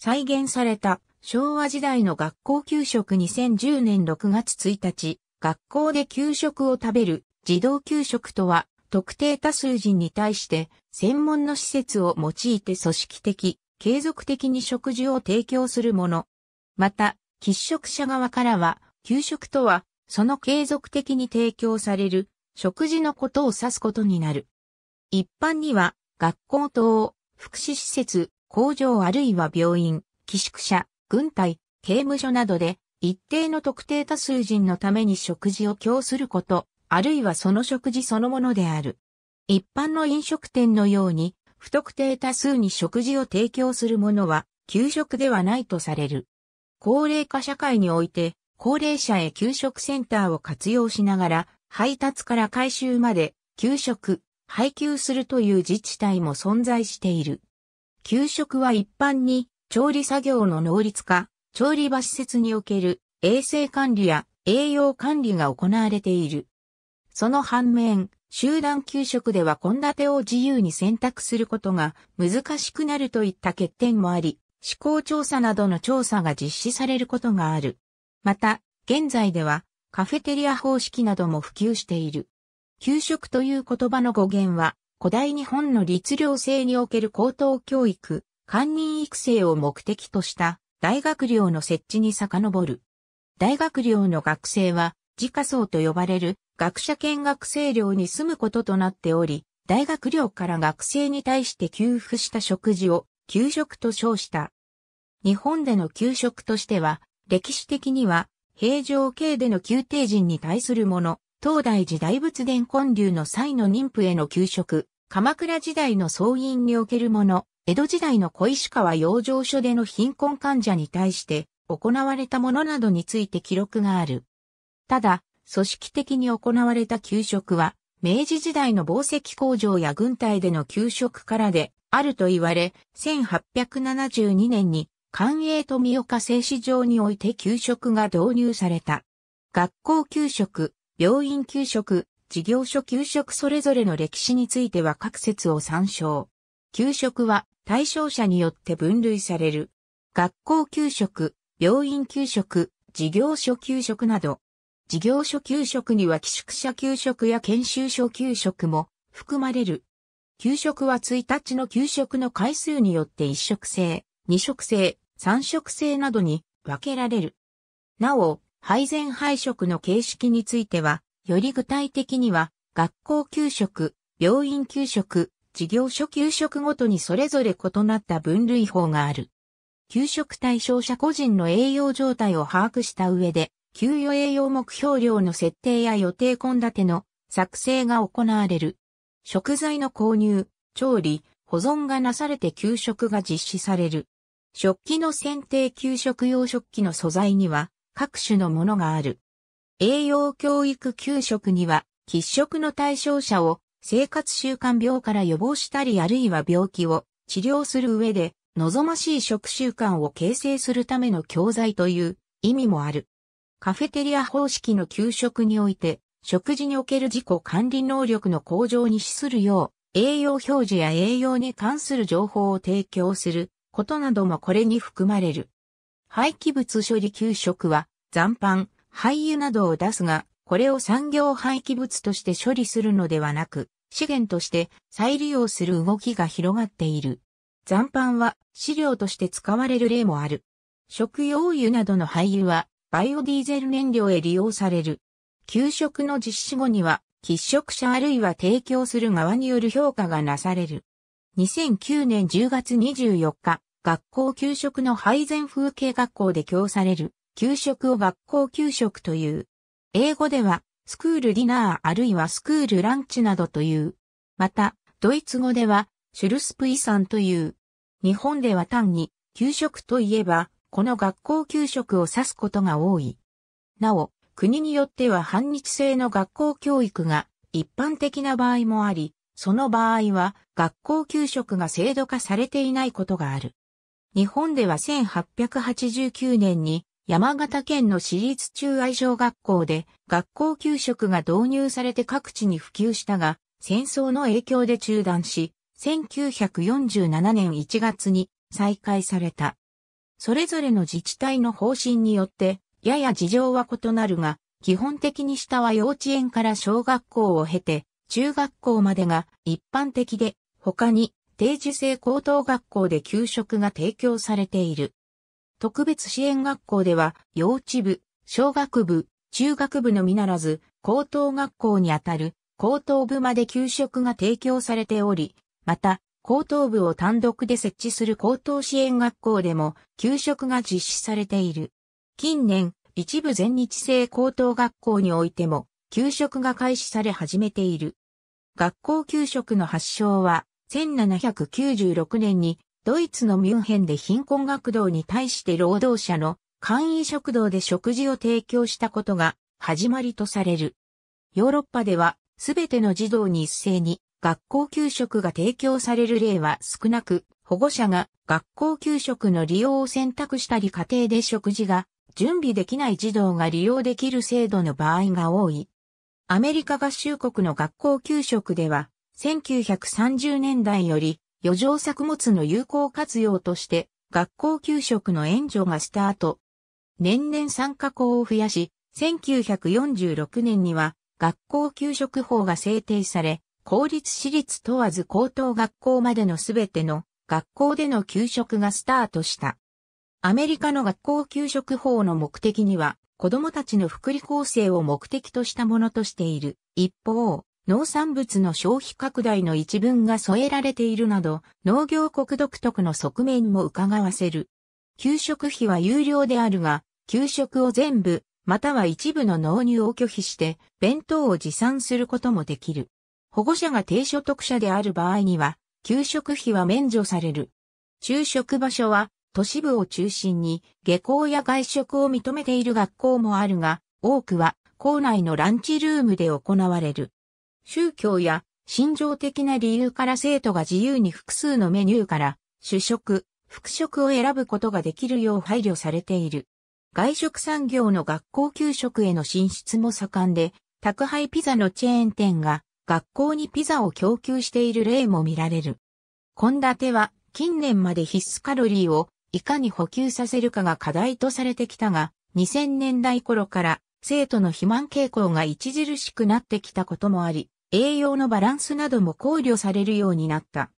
再現された昭和時代の学校給食2010年6月1日、学校で給食を食べる児童給食とは特定多数人に対して専門の施設を用いて組織的、継続的に食事を提供するもの。また、喫食者側からは、給食とは、その継続的に提供される食事のことを指すことになる。一般には、学校等、福祉施設、工場あるいは病院、寄宿舎、軍隊、刑務所などで、一定の特定多数人のために食事を供すること、あるいはその食事そのものである。一般の飲食店のように、不特定多数に食事を提供するものは、給食ではないとされる。高齢化社会において、高齢者へ給食センターを活用しながら、配達から回収まで、給食、配給するという自治体も存在している。給食は一般に調理作業の能率化、調理場施設における衛生管理や栄養管理が行われている。その反面、集団給食では献立を自由に選択することが難しくなるといった欠点もあり、思考調査などの調査が実施されることがある。また、現在ではカフェテリア方式なども普及している。給食という言葉の語源は古代日本の律令制における高等教育、官人育成を目的とした大学寮の設置に遡る。大学寮の学生は、自家層と呼ばれる学者兼学生寮に住むこととなっており、大学寮から学生に対して給付した食事を給食と称した。日本での給食としては、歴史的には平常系での宮廷人に対するもの、東大寺大仏殿建立の際の妊婦への給食、鎌倉時代の総院におけるもの、江戸時代の小石川養生所での貧困患者に対して行われたものなどについて記録がある。ただ、組織的に行われた給食は、明治時代の紡石工場や軍隊での給食からであると言われ、1872年に官営富岡製糸場において給食が導入された。学校給食、病院給食、事業所給食それぞれの歴史については各説を参照。給食は対象者によって分類される。学校給食、病院給食、事業所給食など。事業所給食には寄宿舎給食や研修所給食も含まれる。給食は1日の給食の回数によって1食制、2食制、3食制などに分けられる。なお、配膳配食の形式については、より具体的には、学校給食、病院給食、事業所給食ごとにそれぞれ異なった分類法がある。給食対象者個人の栄養状態を把握した上で、給与栄養目標量の設定や予定献立の作成が行われる。食材の購入、調理、保存がなされて給食が実施される。食器の選定給食用食器の素材には、各種のものがある。栄養教育給食には、喫食の対象者を生活習慣病から予防したりあるいは病気を治療する上で望ましい食習慣を形成するための教材という意味もある。カフェテリア方式の給食において、食事における自己管理能力の向上に資するよう、栄養表示や栄養に関する情報を提供することなどもこれに含まれる。廃棄物処理給食は、残飯、廃油などを出すが、これを産業廃棄物として処理するのではなく、資源として再利用する動きが広がっている。残飯は飼料として使われる例もある。食用油などの廃油はバイオディーゼル燃料へ利用される。給食の実施後には、喫食者あるいは提供する側による評価がなされる。2009年10月24日、学校給食の配膳風景学校で供される、給食を学校給食という。英語では、スクールディナーあるいはスクールランチなどという。また、ドイツ語では、シュルスプイさんという。日本では単に、給食といえば、この学校給食を指すことが多い。なお、国によっては反日制の学校教育が一般的な場合もあり、その場合は学校給食が制度化されていないことがある。日本では1889年に山形県の私立中愛小学校で学校給食が導入されて各地に普及したが、戦争の影響で中断し、1947年1月に再開された。それぞれの自治体の方針によって、やや事情は異なるが、基本的に下は幼稚園から小学校を経て、中学校までが一般的で、他に定時制高等学校で給食が提供されている。特別支援学校では、幼稚部、小学部、中学部のみならず、高等学校にあたる高等部まで給食が提供されており、また、高等部を単独で設置する高等支援学校でも給食が実施されている。近年、一部全日制高等学校においても給食が開始され始めている。学校給食の発祥は1796年にドイツのミュンヘンで貧困学童に対して労働者の簡易食堂で食事を提供したことが始まりとされる。ヨーロッパではすべての児童に一斉に学校給食が提供される例は少なく、保護者が学校給食の利用を選択したり家庭で食事が準備できない児童が利用できる制度の場合が多い。アメリカ合衆国の学校給食では1930年代より余剰作物の有効活用として学校給食の援助がスタート。年々参加校を増やし、1946年には学校給食法が制定され、公立私立問わず高等学校までのすべての学校での給食がスタートした。アメリカの学校給食法の目的には、子供たちの福利厚生を目的としたものとしている。一方、農産物の消費拡大の一文が添えられているなど、農業国独特の側面も伺わせる。給食費は有料であるが、給食を全部、または一部の納入を拒否して、弁当を持参することもできる。保護者が低所得者である場合には、給食費は免除される。昼食場所は、都市部を中心に、下校や外食を認めている学校もあるが、多くは、校内のランチルームで行われる。宗教や心情的な理由から生徒が自由に複数のメニューから主食、副食を選ぶことができるよう配慮されている。外食産業の学校給食への進出も盛んで、宅配ピザのチェーン店が学校にピザを供給している例も見られる。献立は近年まで必須カロリーをいかに補給させるかが課題とされてきたが、2000年代頃から生徒の肥満傾向が著しくなってきたこともあり、栄養のバランスなども考慮されるようになった。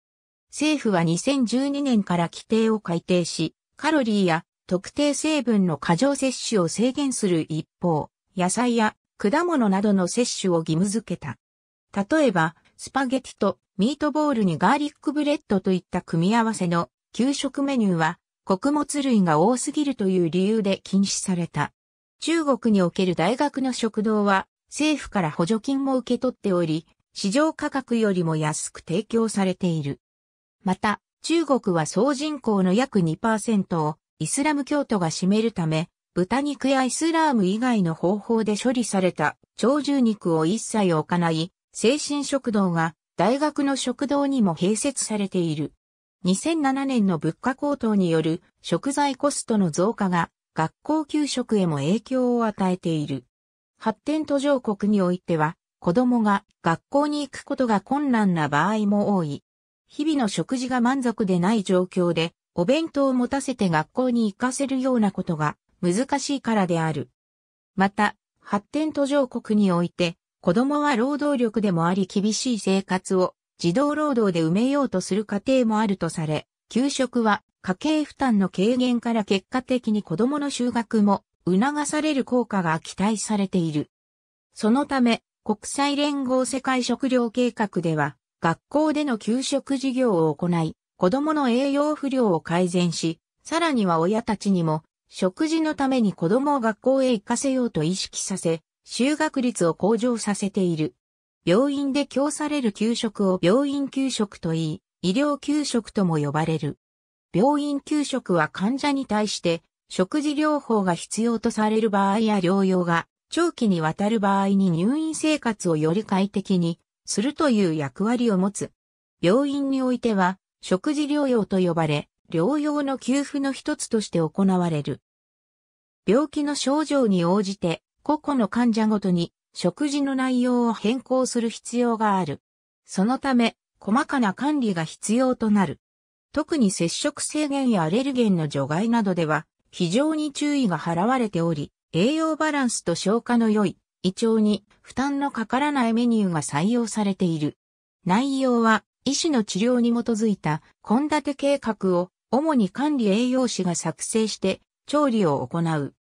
政府は2012年から規定を改定し、カロリーや特定成分の過剰摂取を制限する一方、野菜や果物などの摂取を義務付けた。例えば、スパゲティとミートボールにガーリックブレッドといった組み合わせの給食メニューは穀物類が多すぎるという理由で禁止された。中国における大学の食堂は政府から補助金も受け取っており、市場価格よりも安く提供されている。また、中国は総人口の約2%をイスラム教徒が占めるため、豚肉やイスラーム以外の方法で処理された鳥獣肉を一切置かない、精神食堂が大学の食堂にも併設されている。2007年の物価高騰による食材コストの増加が学校給食へも影響を与えている。発展途上国においては、子供が学校に行くことが困難な場合も多い。日々の食事が満足でない状況で、お弁当を持たせて学校に行かせるようなことが難しいからである。また、発展途上国において、子供は労働力でもあり厳しい生活を児童労働で埋めようとする過程もあるとされ、給食は家計負担の軽減から結果的に子供の就学も促される効果が期待されている。そのため、国際連合世界食糧計画では、学校での給食事業を行い、子供の栄養不良を改善し、さらには親たちにも、食事のために子供を学校へ行かせようと意識させ、就学率を向上させている。病院で供される給食を病院給食と言い、医療給食とも呼ばれる。病院給食は患者に対して食事療法が必要とされる場合や療養が長期にわたる場合に入院生活をより快適にするという役割を持つ。病院においては食事療養と呼ばれ、療養の給付の一つとして行われる。病気の症状に応じて個々の患者ごとに食事の内容を変更する必要がある。そのため、細かな管理が必要となる。特に接触制限やアレルゲンの除外などでは、非常に注意が払われており、栄養バランスと消化の良い、胃腸に負担のかからないメニューが採用されている。内容は、医師の治療に基づいた献立計画を主に管理栄養士が作成して調理を行う。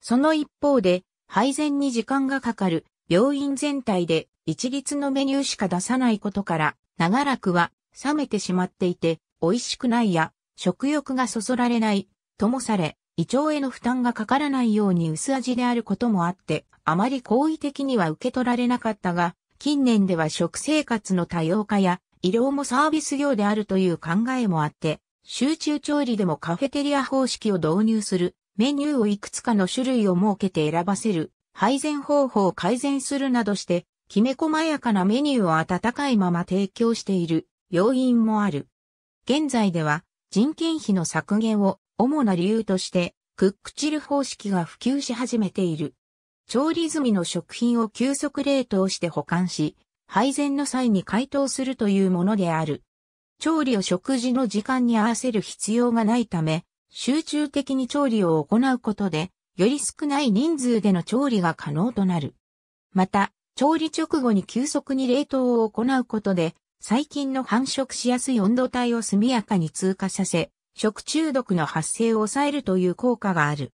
その一方で、配膳に時間がかかる病院全体で一律のメニューしか出さないことから、長らくは冷めてしまっていて、美味しくないや、食欲がそそられないともされ、胃腸への負担がかからないように薄味であることもあって、あまり好意的には受け取られなかったが、近年では食生活の多様化や、医療もサービス業であるという考えもあって、集中調理でもカフェテリア方式を導入する、メニューをいくつかの種類を設けて選ばせる、配膳方法を改善するなどして、きめ細やかなメニューを温かいまま提供している要因もある。現在では人件費の削減を主な理由として、クックチル方式が普及し始めている。調理済みの食品を急速冷凍して保管し、配膳の際に解凍するというものである。調理を食事の時間に合わせる必要がないため、集中的に調理を行うことで、より少ない人数での調理が可能となる。また、調理直後に急速に冷凍を行うことで、細菌の繁殖しやすい温度帯を速やかに通過させ、食中毒の発生を抑えるという効果がある。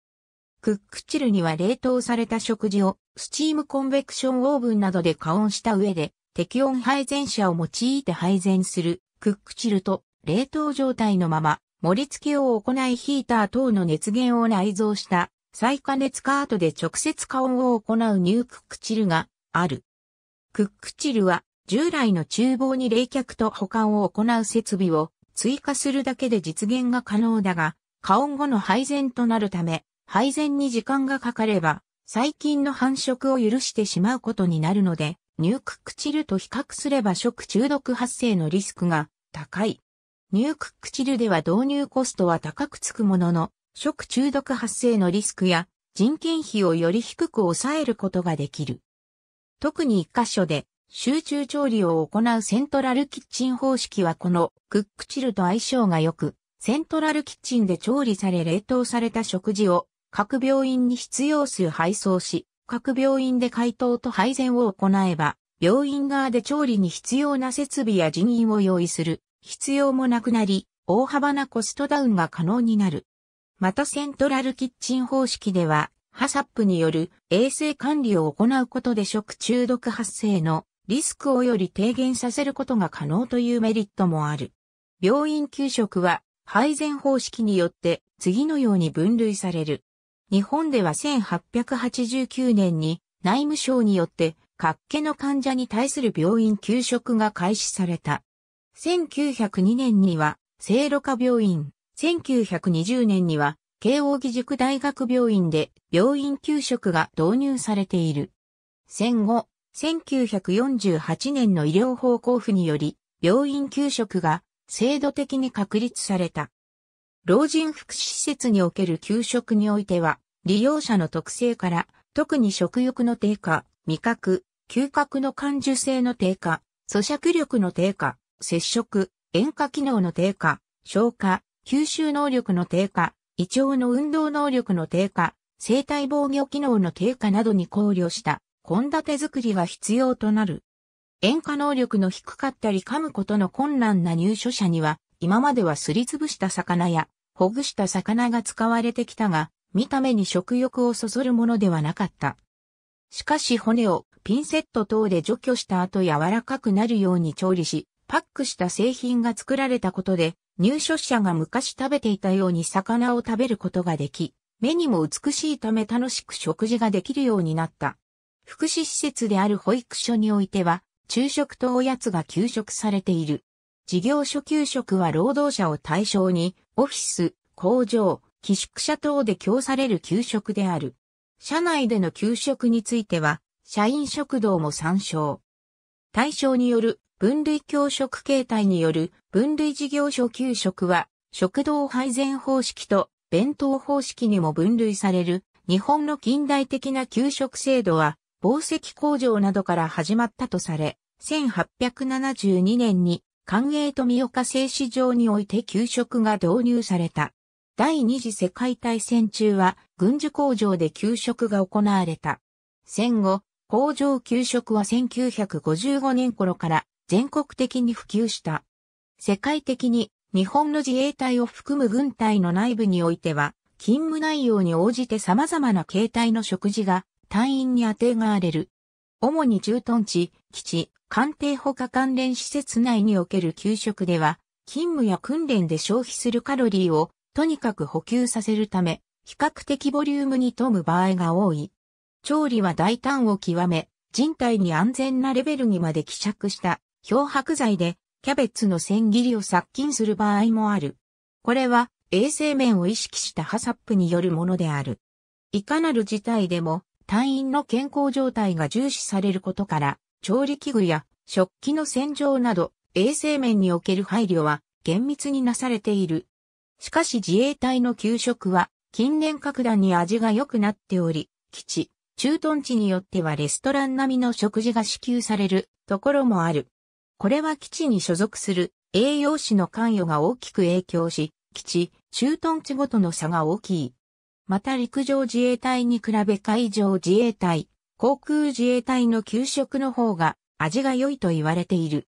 クックチルには冷凍された食事をスチームコンベクションオーブンなどで加温した上で適温配膳車を用いて配膳するクックチルと冷凍状態のまま盛り付けを行いヒーター等の熱源を内蔵した再加熱カートで直接加温を行うニュークックチルがある。クックチルは従来の厨房に冷却と保管を行う設備を追加するだけで実現が可能だが、加温後の配膳となるため、配膳に時間がかかれば、細菌の繁殖を許してしまうことになるので、ニュークックチルと比較すれば食中毒発生のリスクが高い。ニュークックチルでは導入コストは高くつくものの、食中毒発生のリスクや人件費をより低く抑えることができる。特に一箇所で集中調理を行うセントラルキッチン方式はこのクックチルと相性が良く、セントラルキッチンで調理され冷凍された食事を各病院に必要数配送し、各病院で解凍と配膳を行えば、病院側で調理に必要な設備や人員を用意する必要もなくなり、大幅なコストダウンが可能になる。またセントラルキッチン方式では、ハサップによる衛生管理を行うことで食中毒発生のリスクをより低減させることが可能というメリットもある。病院給食は配膳方式によって次のように分類される。日本では1889年に内務省によって各家の患者に対する病院給食が開始された。1902年には聖路加病院、1920年には慶応義塾大学病院で病院給食が導入されている。戦後、1948年の医療法交付により、病院給食が制度的に確立された。老人福祉施設における給食においては、利用者の特性から、特に食欲の低下、味覚、嗅覚の感受性の低下、咀嚼力の低下、接触、塩化機能の低下、消化、吸収能力の低下、胃腸の運動能力の低下、生体防御機能の低下などに考慮した献立作りが必要となる。塩化能力の低かったり噛むことの困難な入所者には、今まではすりつぶした魚や、ほぐした魚が使われてきたが、見た目に食欲をそそるものではなかった。しかし骨をピンセット等で除去した後柔らかくなるように調理し、パックした製品が作られたことで、入所者が昔食べていたように魚を食べることができ、目にも美しいため楽しく食事ができるようになった。福祉施設である保育所においては、昼食とおやつが給食されている。事業所給食は労働者を対象に、オフィス、工場、寄宿舎等で供される給食である。社内での給食については、社員食堂も参照。対象による分類教食形態による分類事業所給食は、食堂配膳方式と弁当方式にも分類される、日本の近代的な給食制度は、紡績工場などから始まったとされ、1872年に官営富岡製糸場において給食が導入された。第二次世界大戦中は軍需工場で給食が行われた。戦後、工場給食は1955年頃から全国的に普及した。世界的に日本の自衛隊を含む軍隊の内部においては、勤務内容に応じて様々な形態の食事が隊員にあてがわれる。主に駐屯地、基地、官邸ほか関連施設内における給食では、勤務や訓練で消費するカロリーをとにかく補給させるため、比較的ボリュームに富む場合が多い。調理は大胆を極め、人体に安全なレベルにまで希釈した漂白剤でキャベツの千切りを殺菌する場合もある。これは衛生面を意識したハサップによるものである。いかなる事態でも隊員の健康状態が重視されることから、調理器具や食器の洗浄など、衛生面における配慮は厳密になされている。しかし自衛隊の給食は近年格段に味が良くなっており、基地、駐屯地によってはレストラン並みの食事が支給されるところもある。これは基地に所属する栄養士の関与が大きく影響し、基地、駐屯地ごとの差が大きい。また陸上自衛隊に比べ海上自衛隊、航空自衛隊の給食の方が味が良いと言われている。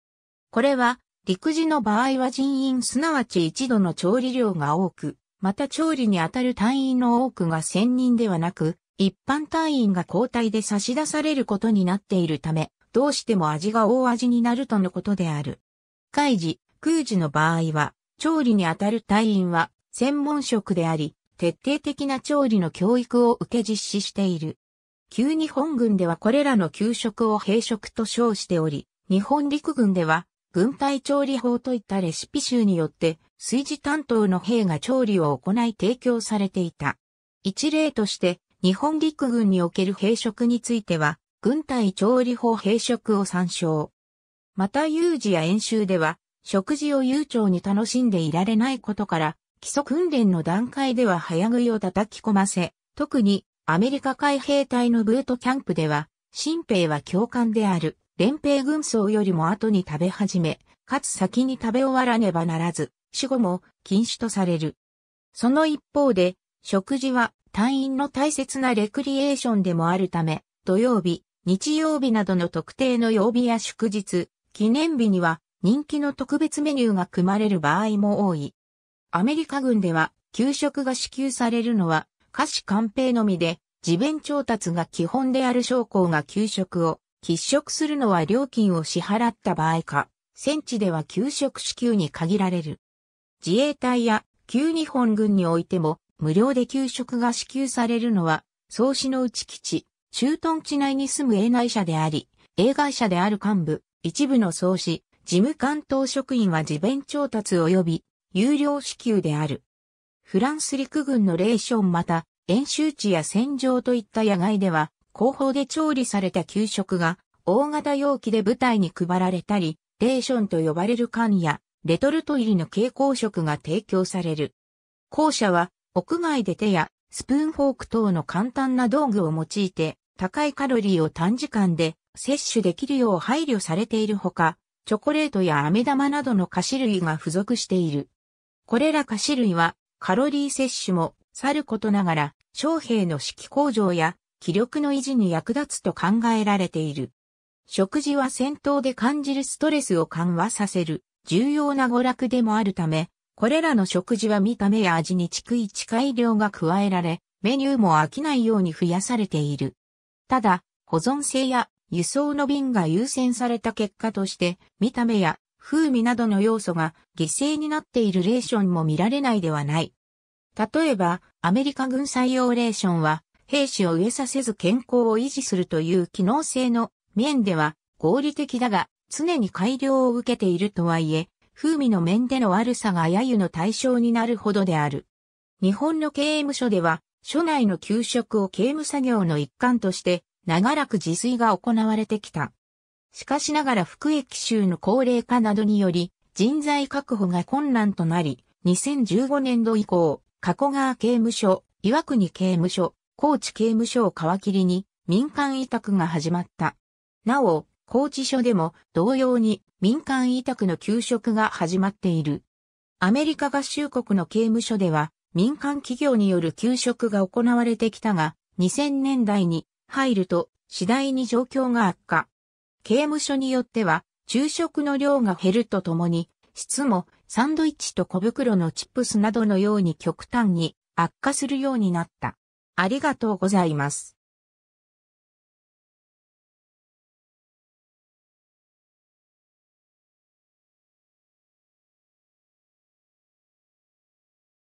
これは、陸自の場合は人員すなわち一度の調理量が多く、また調理にあたる隊員の多くが専任ではなく、一般隊員が交代で差し出されることになっているため、どうしても味が大味になるとのことである。海事、空事の場合は、調理にあたる隊員は専門職であり、徹底的な調理の教育を受け実施している。旧日本軍ではこれらの給食を兵食と称しており、日本陸軍では軍隊調理法といったレシピ集によって炊事担当の兵が調理を行い提供されていた。一例として日本陸軍における兵食については軍隊調理法兵食を参照。また有事や演習では食事を悠長に楽しんでいられないことから基礎訓練の段階では早食いを叩き込ませ、特にアメリカ海兵隊のブートキャンプでは、新兵は教官である連兵軍曹よりも後に食べ始め、かつ先に食べ終わらねばならず、死後も禁止とされる。その一方で、食事は隊員の大切なレクリエーションでもあるため、土曜日、日曜日などの特定の曜日や祝日、記念日には人気の特別メニューが組まれる場合も多い。アメリカ軍では、給食が支給されるのは、下肢官兵のみで、自弁調達が基本である将校が給食を、喫食するのは料金を支払った場合か、戦地では給食支給に限られる。自衛隊や旧日本軍においても、無料で給食が支給されるのは、創始の内基地、駐屯地内に住む営内者であり、営外者である幹部、一部の創始、事務官等職員は自弁調達及び有料支給である。フランス陸軍のレーションまた、演習地や戦場といった野外では、後方で調理された給食が、大型容器で部隊に配られたり、レーションと呼ばれる缶や、レトルト入りの蛍光食が提供される。校舎は、屋外で手や、スプーンフォーク等の簡単な道具を用いて、高いカロリーを短時間で摂取できるよう配慮されているほか、チョコレートや飴玉などの菓子類が付属している。これら菓子類はカロリー摂取もさることながら、将兵の指揮向上や気力の維持に役立つと考えられている。食事は戦闘で感じるストレスを緩和させる重要な娯楽でもあるため、これらの食事は見た目や味に逐一改良が加えられ、メニューも飽きないように増やされている。ただ、保存性や輸送の便が優先された結果として、見た目や風味などの要素が犠牲になっているレーションも見られないではない。例えば、アメリカ軍採用レーションは、兵士を植えさせず健康を維持するという機能性の面では合理的だが、常に改良を受けているとはいえ、風味の面での悪さが揶揄の対象になるほどである。日本の刑務所では、所内の給食を刑務作業の一環として、長らく自炊が行われてきた。しかしながら福役州の高齢化などにより、人材確保が困難となり、2015年度以降、加古川刑務所、岩国刑務所、高知刑務所を皮切りに民間委託が始まった。なお、高知署でも同様に民間委託の給食が始まっている。アメリカ合衆国の刑務所では民間企業による給食が行われてきたが、2000年代に入ると次第に状況が悪化。刑務所によっては、昼食の量が減るとともに、質もサンドイッチと小袋のチップスなどのように極端に悪化するようになった。ありがとうございます。